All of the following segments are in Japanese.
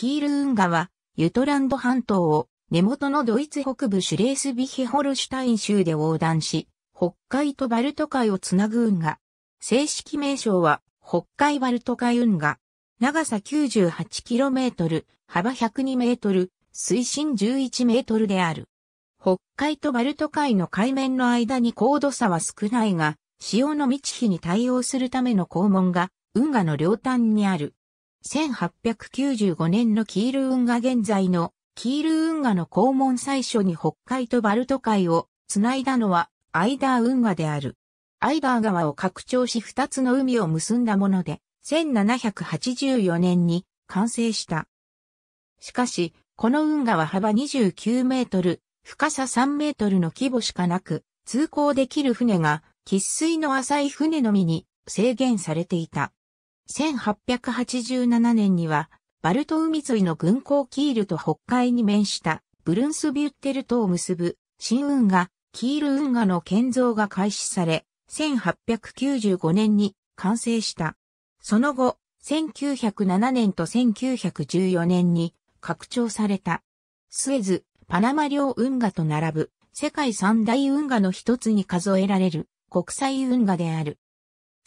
キール運河は、ユトランド半島を根元のドイツ北部シュレースビヒホルシュタイン州で横断し、北海とバルト海をつなぐ運河。正式名称は、北海バルト海運河。長さ 98km、幅 102m、水深 11m である。北海とバルト海の海面の間に高度差は少ないが、潮の満ち干に対応するための肛門が運河の両端にある。1895年のキール運河現在のキール運河の肛門最初に北海とバルト海をつないだのはアイダー運河である。アイダー川を拡張し2つの海を結んだもので、1784年に完成した。しかし、この運河は幅29メートル、深さ3メートルの規模しかなく、通行できる船が、喫水の浅い船のみに制限されていた。1887年には、バルト海沿いの軍港キールと北海に面したブルンスビュッテルトを結ぶ新運河、キール運河の建造が開始され、1895年に完成した。その後、1907年と1914年に拡張された。スエズ、パナマ両運河と並ぶ世界三大運河の一つに数えられる国際運河である。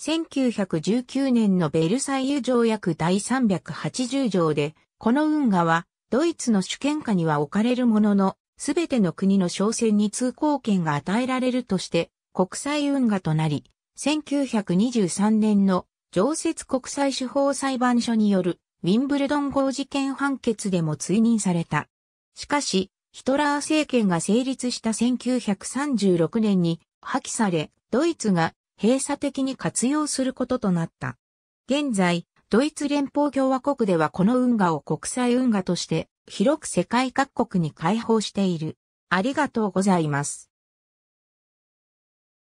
1919年のベルサイユ条約第380条で、この運河は、ドイツの主権下には置かれるものの、すべての国の商船に通行権が与えられるとして、国際運河となり、1923年の常設国際司法裁判所によるウィンブルドン号事件判決でも追認された。しかし、ヒトラー政権が成立した1936年に破棄され、ドイツが閉鎖的に活用することとなった。現在、ドイツ連邦共和国ではこの運河を国際運河として広く世界各国に開放している。ありがとうございます。